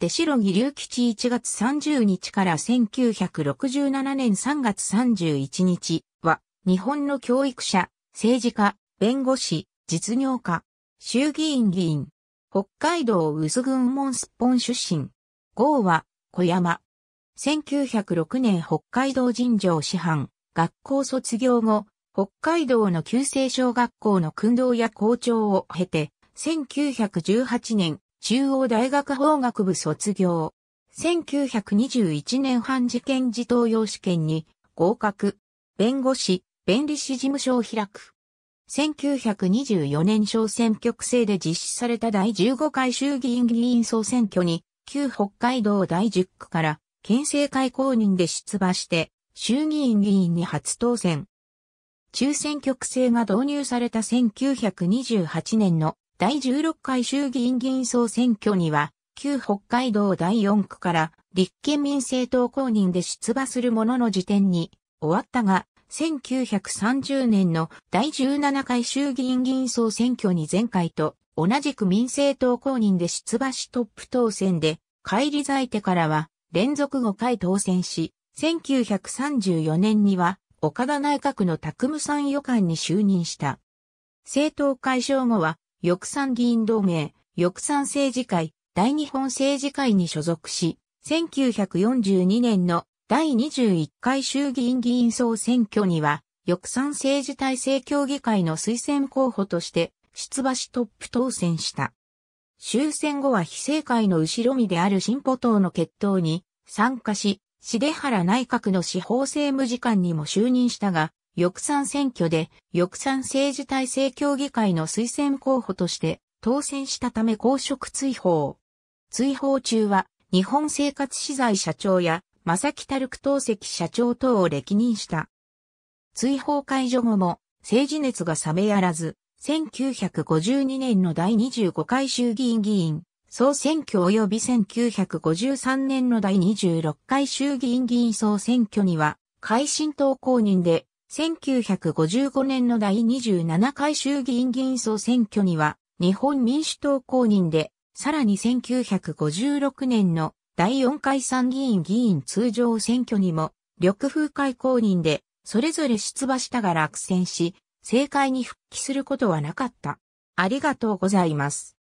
出城木隆吉1月30日から1967年3月31日は、日本の教育者、政治家、弁護士、実業家、衆議院議員、北海道渦群門スッポン出身、号は小山。1906年北海道尋常師範、学校卒業後、北海道の旧制小学校の訓導や校長を経て、1918年、中央大学法学部卒業。1921年半事件時東用試験に合格。弁護士、弁理士事務所を開く。1924年小選挙区制で実施された第15回衆議院議員総選挙に、旧北海道第10区から県政会公認で出馬して、衆議院議員に初当選。中選挙区制が導入された1928年の第16回衆議院議員総選挙には、旧北海道第4区から立憲民政党公認で出馬するものの時点に終わったが、1930年の第17回衆議院議員総選挙に前回と同じく民政党公認で出馬しトップ当選で、帰り在手からは連続5回当選し、1934年には岡田内閣の拓務参与官に就任した。政党解消後は翼賛議員同盟、翼賛政治会、大日本政治会に所属し、1942年の第21回衆議院議員総選挙には、翼賛政治体制協議会の推薦候補として出馬しトップ当選した。終戦後は非正解の後ろ身である進歩党の決闘に参加し、重原内閣の司法政務次官にも就任したが、翼賛選挙で、翼賛政治体制協議会の推薦候補として当選したため公職追放。追放中は、日本生活資材社長や、正木たるく当席社長等を歴任した。追放解除後も、政治熱が冷めやらず、1952年の第25回衆議院議員、総選挙及び1953年の第26回衆議院議員総選挙には、改新党公認で1955年の第27回衆議院議員総選挙には、日本民主党公認で、さらに1956年の第4回参議院議員通常選挙にも、緑風会公認で、それぞれ出馬したが落選し、政界に復帰することはなかった。ありがとうございます。